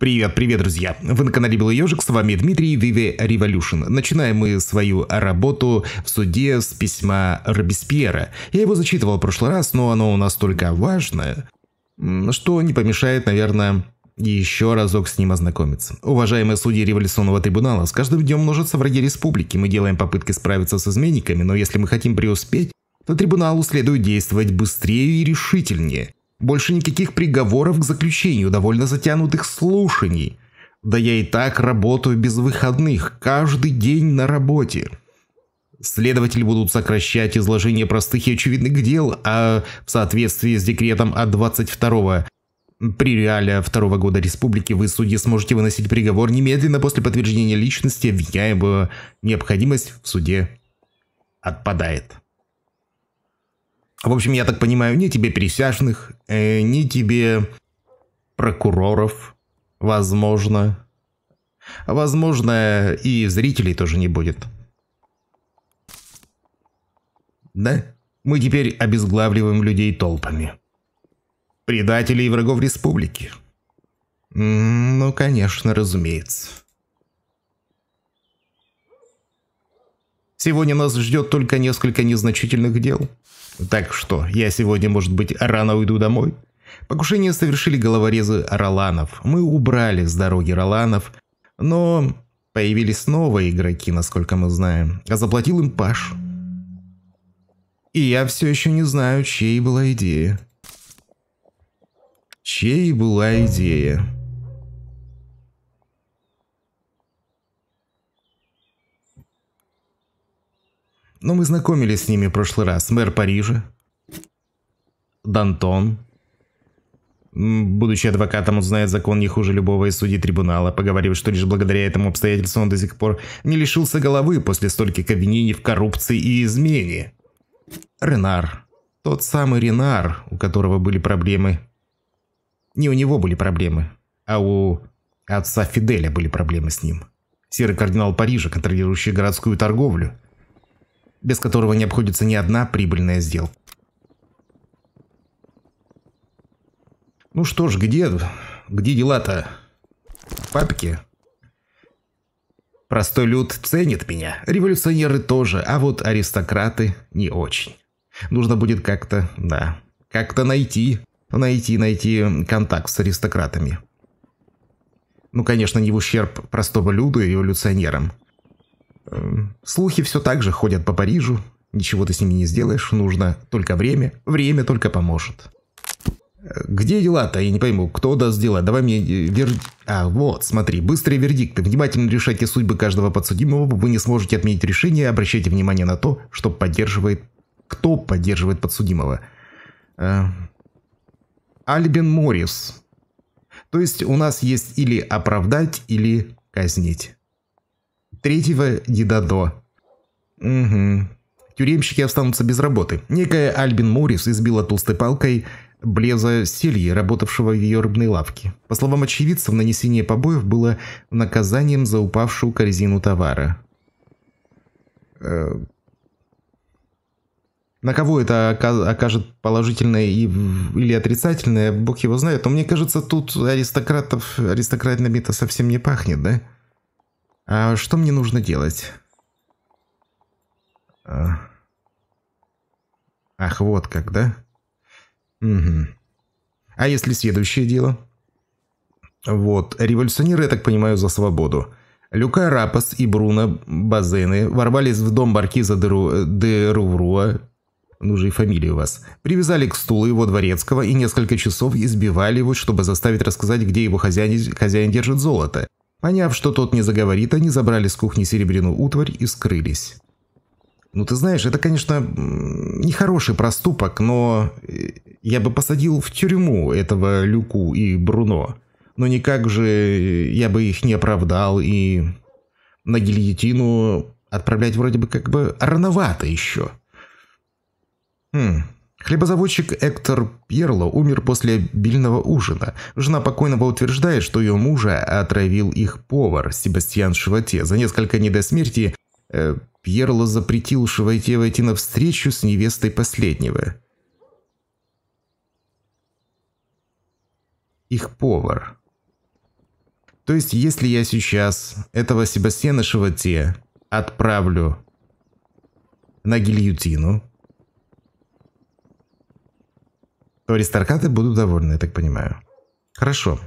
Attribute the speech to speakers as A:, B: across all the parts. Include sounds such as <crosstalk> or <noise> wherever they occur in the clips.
A: Привет, привет, друзья! Вы на канале Белый Ежик, с вами Дмитрий Виви Революшн. Начинаем мы свою работу в суде с письма Робеспьера. Я его зачитывал в прошлый раз, но оно настолько важное, что не помешает, наверное, еще разок с ним ознакомиться. Уважаемые судьи революционного трибунала, с каждым днем множатся враги республики. Мы делаем попытки справиться с изменниками, но если мы хотим преуспеть, то трибуналу следует действовать быстрее и решительнее – больше никаких приговоров к заключению, довольно затянутых слушаний. Да я и так работаю без выходных, каждый день на работе. Следователи будут сокращать изложение простых и очевидных дел, а в соответствии с декретом от 22 при реале второго года республики вы, судьи, сможете выносить приговор немедленно после подтверждения личности обвиняемого. Э, необходимость в суде отпадает. В общем, я так понимаю, ни тебе присяжных, э, ни тебе прокуроров, возможно. Возможно, и зрителей тоже не будет. Да, мы теперь обезглавливаем людей толпами. Предателей и врагов республики. Ну, конечно, разумеется. Сегодня нас ждет только несколько незначительных дел. Так что, я сегодня, может быть, рано уйду домой? Покушение совершили головорезы Роланов. Мы убрали с дороги Роланов, но появились новые игроки, насколько мы знаем. А заплатил им Паш. И я все еще не знаю, чьей была идея. Чьей была идея? Но ну, мы знакомились с ними в прошлый раз. Мэр Парижа, Дантон. Будучи адвокатом, он знает закон не хуже любого из судей трибунала, поговорив, что лишь благодаря этому обстоятельству он до сих пор не лишился головы после стольких обвинений в коррупции и измене. Ренар. Тот самый Ренар, у которого были проблемы. Не у него были проблемы, а у отца Фиделя были проблемы с ним. Серый кардинал Парижа, контролирующий городскую торговлю – без которого не обходится ни одна прибыльная сделка. Ну что ж, где, где дела-то? Папки? Простой люд ценит меня, революционеры тоже, а вот аристократы не очень. Нужно будет как-то, да, как-то найти, найти, найти контакт с аристократами. Ну, конечно, не в ущерб простого люду и революционерам – Эм, слухи все так же ходят по Парижу. Ничего ты с ними не сделаешь, нужно только время. Время только поможет. Э, где дела-то? Я не пойму, кто даст дела? Давай мне э, вер... А, вот, смотри, быстрые вердикты. Внимательно решайте судьбы каждого подсудимого. Вы не сможете отменить решение. Обращайте внимание на то, что поддерживает... Кто поддерживает подсудимого? А... Э, Альбин Моррис. То есть у нас есть или оправдать, или казнить. Третьего Дидадо. Угу. Тюремщики останутся без работы. Некая Альбин Морис избила толстой палкой Блеза Сельи, работавшего в ее рыбной лавке. По словам очевидцев, нанесение побоев было наказанием за упавшую корзину товара. Э, на кого это окажет положительное или отрицательное, бог его знает, но мне кажется, тут аристократов, аристократами-то совсем не пахнет, да? А что мне нужно делать? А. Ах, вот как, да? Угу. А если следующее дело? Вот, революционеры, я так понимаю, за свободу. Люка Рапас и Бруно Базены ворвались в дом маркиза Деру... де Рувруа, ну же и фамилия у вас, привязали к стулу его дворецкого и несколько часов избивали его, чтобы заставить рассказать, где его хозяин, хозяин держит золото. Поняв, что тот не заговорит, они забрали с кухни серебряную утварь и скрылись. Ну, ты знаешь, это, конечно, нехороший проступок, но э, я бы посадил в тюрьму этого Люку и Бруно. Но никак же э, я бы их не оправдал и на гильотину отправлять вроде бы как бы рановато еще. Хм, Хлебозаводчик Эктор Пьерло умер после обильного ужина. Жена покойного утверждает, что ее мужа отравил их повар Себастьян Шивоте. За несколько дней до смерти э, Пьерло запретил Шивоте войти на встречу с невестой последнего. Их повар. То есть, если я сейчас этого Себастьяна Шивоте отправлю на гильютину, то аристократы будут довольны, я так понимаю. Хорошо.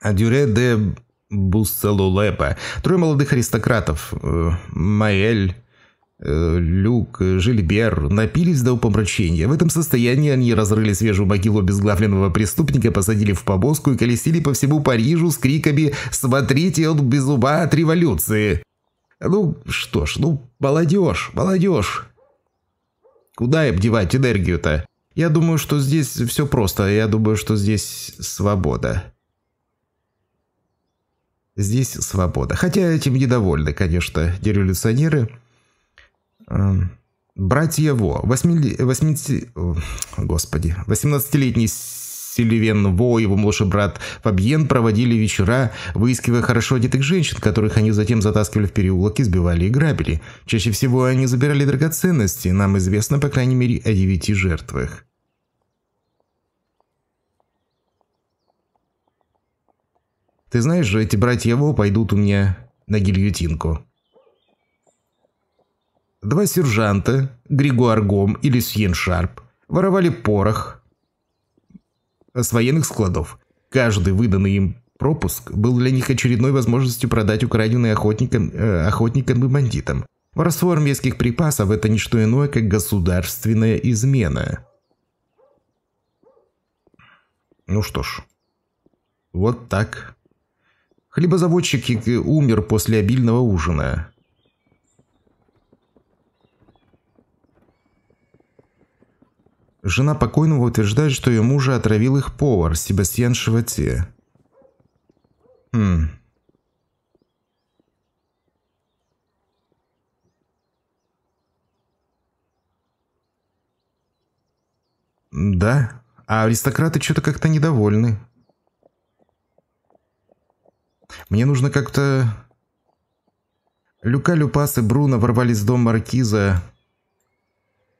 A: Адюре де Буссалулепа. Трое молодых аристократов. Э, Маэль, э, Люк, э, Жильбер напились до упомрачения. В этом состоянии они разрыли свежую могилу безглавленного преступника, посадили в повозку и колесили по всему Парижу с криками «Смотрите, он без ума от революции!» Ну что ж, ну молодежь, молодежь. Куда обдевать девать энергию-то? Я думаю, что здесь все просто. Я думаю, что здесь свобода. Здесь свобода. Хотя этим недовольны, конечно, дереволюционеры. Эм, братья Во. 8, 80, господи, 18-летний Селивен Во и его младший брат Фабьен проводили вечера, выискивая хорошо одетых женщин, которых они затем затаскивали в переулок, избивали и грабили. Чаще всего они забирали драгоценности, нам известно по крайней мере о девяти жертвах. Ты знаешь же, эти братья его пойдут у меня на гильотинку. Два сержанта, Григуар Гом и Люсьен Шарп, воровали порох с военных складов. Каждый выданный им пропуск был для них очередной возможностью продать украденные охотникам, э, охотникам и бандитам. Воровство армейских припасов – это не что иное, как государственная измена. Ну что ж, вот так. Хлебозаводчик э, умер после обильного ужина. Жена покойного утверждает, что ее мужа отравил их повар Себастьян Шевате. Хм. Да, а аристократы что-то как-то недовольны. Мне нужно как-то... Люка, Люпас и Бруно ворвались в дом Маркиза.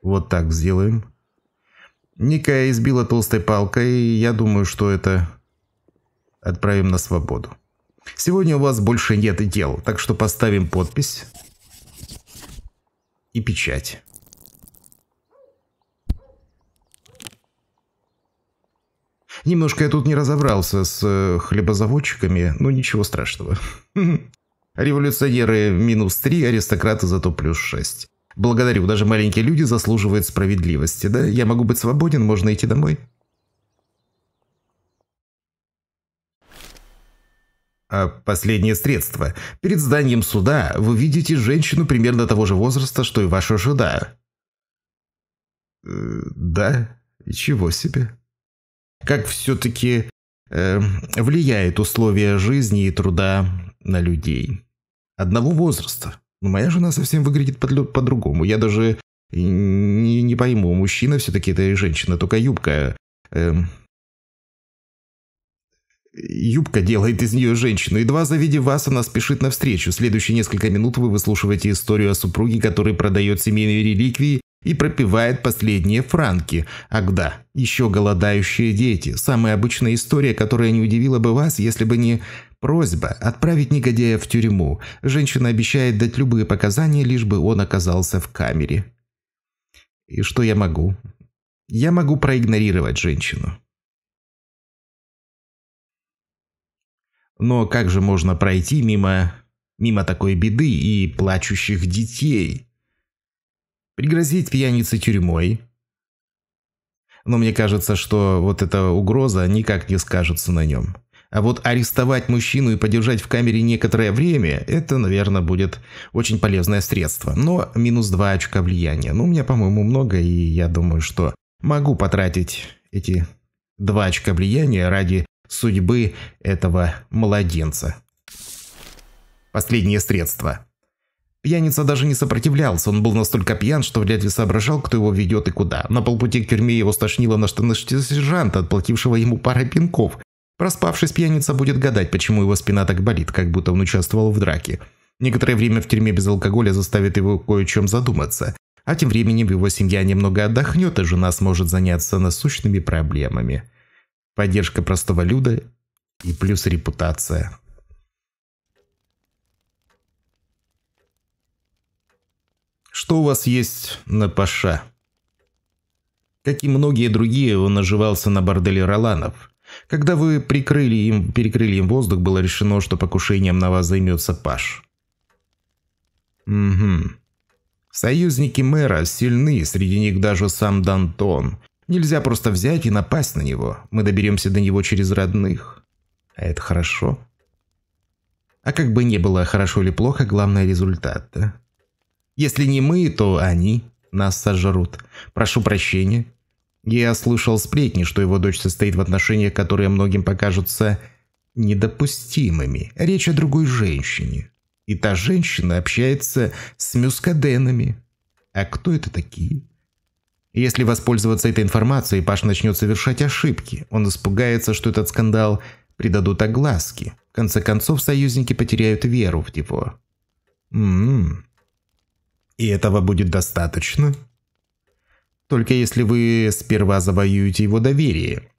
A: Вот так сделаем. Ника избила толстой палкой, и я думаю, что это... Отправим на свободу. Сегодня у вас больше нет дел, так что поставим подпись и печать. Немножко я тут не разобрался с э, хлебозаводчиками, но ничего страшного. <laughs> Революционеры минус 3, аристократы зато плюс 6. Благодарю, даже маленькие люди заслуживают справедливости, да? Я могу быть свободен, можно идти домой? А последнее средство. Перед зданием суда вы видите женщину примерно того же возраста, что и ваша жена. Э, да, и чего себе как все-таки э, эм, влияет условия жизни и труда на людей. Одного возраста. Но ну, моя жена совсем выглядит по-другому. я даже не, не пойму, мужчина все-таки это и женщина, только юбка. Э, юбка делает из нее женщину. Едва завидев вас, она спешит навстречу. Следующие несколько минут вы выслушиваете историю о супруге, который продает семейные реликвии и пропивает последние франки. Ах да, еще голодающие дети. Самая обычная история, которая не удивила бы вас, если бы не просьба отправить негодяя в тюрьму. Женщина обещает дать любые показания, лишь бы он оказался в камере. И что я могу? Я могу проигнорировать женщину. Но как же можно пройти мимо, мимо такой беды и плачущих детей? пригрозить пьянице тюрьмой. Но мне кажется, что вот эта угроза никак не скажется на нем. А вот арестовать мужчину и подержать в камере некоторое время, это, наверное, будет очень полезное средство. Но минус 2 очка влияния. Ну, у меня, по-моему, много, и я думаю, что могу потратить эти 2 очка влияния ради судьбы этого младенца. Последнее средство – Пьяница даже не сопротивлялся, он был настолько пьян, что вряд ли соображал, кто его ведет и куда. На полпути к тюрьме его стошнило на штаны сержанта, отплатившего ему парой пинков. Проспавшись, пьяница будет гадать, почему его спина так болит, как будто он участвовал в драке. Некоторое время в тюрьме без алкоголя заставит его кое о чем задуматься. А тем временем его семья немного отдохнет, и жена сможет заняться насущными проблемами. Поддержка простого люда и плюс репутация. Что у вас есть на Паша?» Как и многие другие, он наживался на борделе Роланов. Когда вы прикрыли им, перекрыли им воздух, было решено, что покушением на вас займется Паш. «Угу. Союзники мэра сильны, среди них даже сам Дантон. Нельзя просто взять и напасть на него. Мы доберемся до него через родных. А это хорошо». А как бы ни было, хорошо или плохо, главное результат, да? Если не мы, то они нас сожрут. Прошу прощения. Я слышал сплетни, что его дочь состоит в отношениях, которые многим покажутся недопустимыми. Речь о другой женщине. И та женщина общается с мюскаденами. А кто это такие? Если воспользоваться этой информацией, Паш начнет совершать ошибки. Он испугается, что этот скандал придадут огласки. В конце концов, союзники потеряют веру в него. Ммм, и этого будет достаточно. Только если вы сперва завоюете его доверие.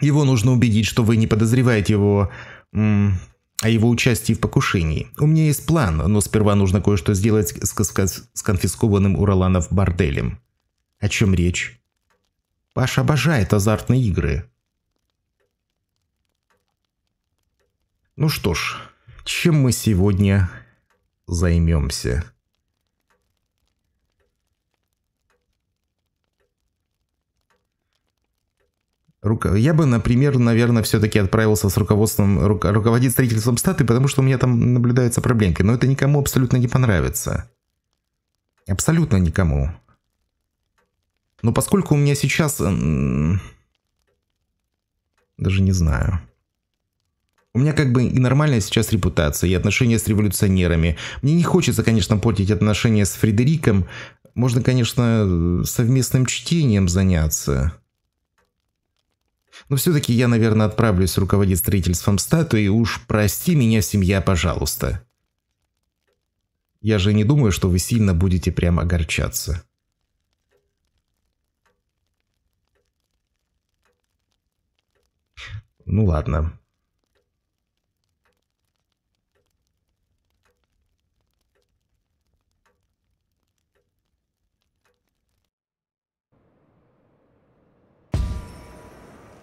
A: Его нужно убедить, что вы не подозреваете его... о его участии в покушении. У меня есть план, но сперва нужно кое-что сделать с, с конфискованным Ураланов борделем. О чем речь? Паша обожает азартные игры. Ну что ж, чем мы сегодня займемся? Я бы, например, наверное, все-таки отправился с руководством, руководить строительством статы, потому что у меня там наблюдается проблемки. Но это никому абсолютно не понравится. Абсолютно никому. Но поскольку у меня сейчас... Даже не знаю. У меня как бы и нормальная сейчас репутация, и отношения с революционерами. Мне не хочется, конечно, портить отношения с Фредериком. Можно, конечно, совместным чтением заняться. Но все-таки я, наверное, отправлюсь руководить строительством статуи, уж прости меня, семья, пожалуйста. Я же не думаю, что вы сильно будете прям огорчаться. Ну ладно,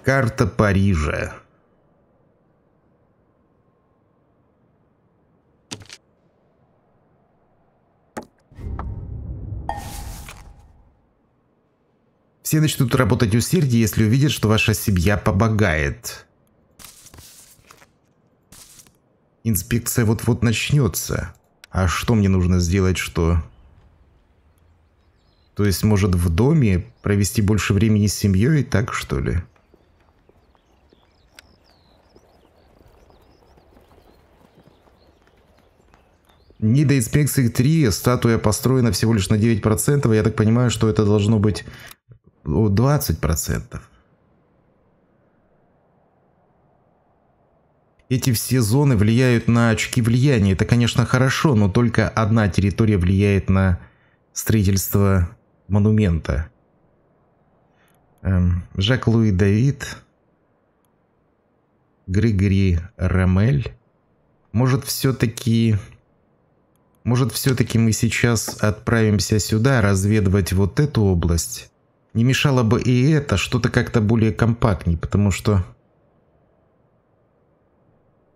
A: Карта Парижа. Все начнут работать усердие, если увидят, что ваша семья побогает. Инспекция вот-вот начнется. А что мне нужно сделать, что... То есть, может, в доме провести больше времени с семьей, так что ли? Нидоинспекции 3 статуя построена всего лишь на 9%. Я так понимаю, что это должно быть 20%. Эти все зоны влияют на очки влияния. Это, конечно, хорошо, но только одна территория влияет на строительство монумента. Эм, Жак-Луи Давид, Григори Рамель. Может, все-таки может, все-таки мы сейчас отправимся сюда разведывать вот эту область? Не мешало бы и это, что-то как-то более компактней, потому что...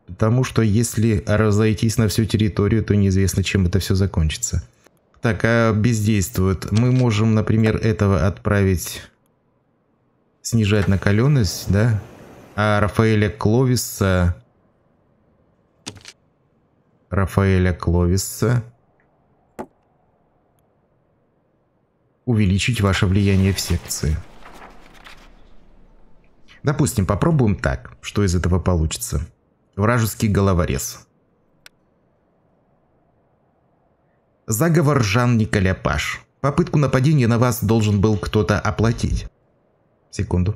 A: Потому что если разойтись на всю территорию, то неизвестно, чем это все закончится. Так, а бездействует. Мы можем, например, этого отправить... Снижать накаленность, да? А Рафаэля Кловиса Рафаэля Кловиса увеличить ваше влияние в секции. Допустим, попробуем так, что из этого получится. Вражеский головорез. Заговор Жан-Николя Паш. Попытку нападения на вас должен был кто-то оплатить. Секунду.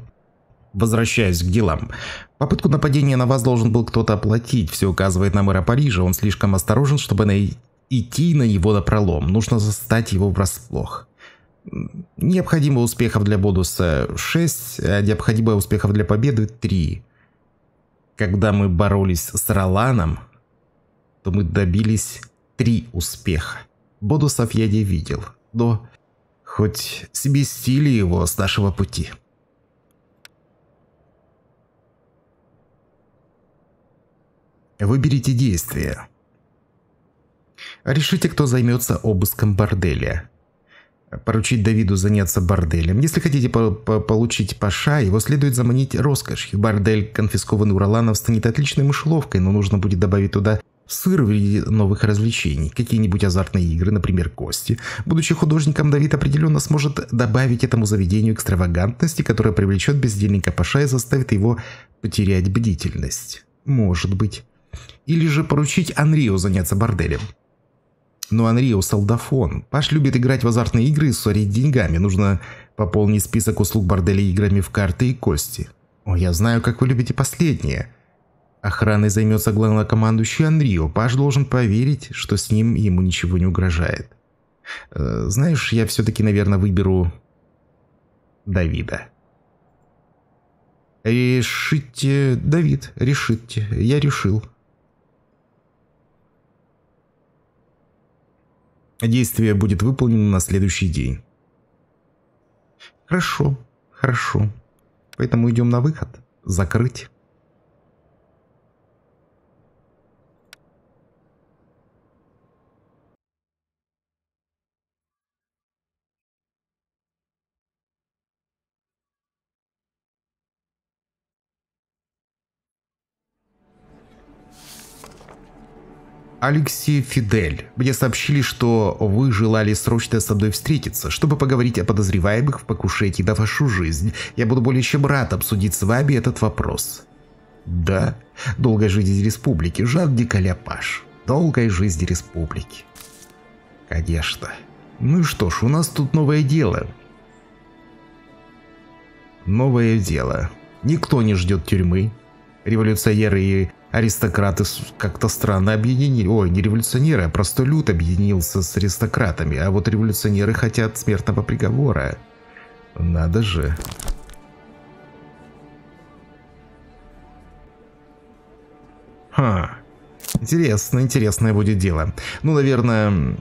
A: Возвращаясь к делам. Попытку нападения на вас должен был кто-то оплатить. Все указывает на мэра Парижа. Он слишком осторожен, чтобы на... идти на его напролом. Нужно застать его врасплох. Необходимо успехов для Бодуса 6, а необходимо успехов для победы 3. Когда мы боролись с Роланом, то мы добились 3 успеха. Бодусов я не видел, но хоть сместили его с нашего пути. Выберите действие. Решите, кто займется обыском борделя. Поручить Давиду заняться борделем. Если хотите по -по получить паша, его следует заманить роскошью. Бордель, конфискованный у Роланов, станет отличной мышеловкой, но нужно будет добавить туда сыр в виде новых развлечений, какие-нибудь азартные игры, например, кости. Будучи художником, Давид определенно сможет добавить этому заведению экстравагантности, которая привлечет бездельника Паша и заставит его потерять бдительность. Может быть. Или же поручить Анрио заняться борделем. Но ну, Анрио солдафон. Паш любит играть в азартные игры и ссорить деньгами. Нужно пополнить список услуг борделя играми в карты и кости. О, я знаю, как вы любите последнее. Охраной займется главнокомандующий Анрио. Паш должен поверить, что с ним ему ничего не угрожает. Э, знаешь, я все-таки, наверное, выберу Давида. «Решите, Давид, решите. Я решил», Действие будет выполнено на следующий день. Хорошо, хорошо. Поэтому идем на выход. Закрыть. Алексей Фидель. Мне сообщили, что вы желали срочно со мной встретиться, чтобы поговорить о подозреваемых в покушении на вашу жизнь. Я буду более чем рад обсудить с вами этот вопрос. Да, долгая жизнь республики, Жан Николя Паш. Долгая жизнь республики. Конечно. Ну и что ж, у нас тут новое дело. Новое дело. Никто не ждет тюрьмы. Революционеры и аристократы как-то странно объединили, ой, не революционеры, а простой люд объединился с аристократами, а вот революционеры хотят смертного приговора. Надо же. Ха. Интересно, интересное будет дело. Ну, наверное,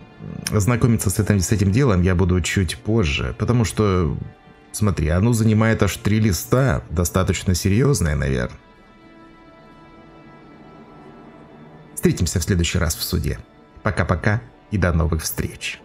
A: знакомиться с этим, с этим делом я буду чуть позже, потому что, смотри, оно занимает аж три листа, достаточно серьезное, наверное. Встретимся в следующий раз в суде. Пока-пока и до новых встреч.